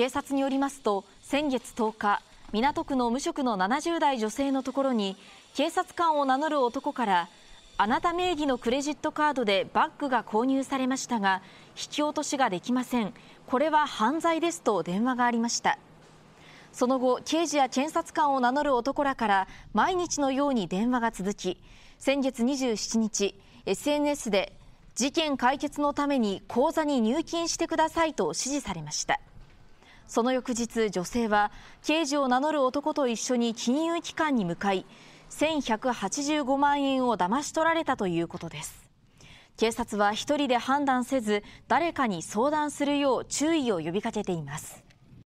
警察によりますと先月10日港区の無職の70代女性のところに警察官を名乗る男からあなた名義のクレジットカードでバッグが購入されましたが引き落としができませんこれは犯罪ですと電話がありましたその後刑事や検察官を名乗る男らから毎日のように電話が続き先月27日 SNS で事件解決のために口座に入金してくださいと指示されましたその翌日、女性は刑事を名乗る男と一緒に金融機関に向かい、1185万円を騙し取られたということです。警察は1人で判断せず、誰かに相談するよう注意を呼びかけています。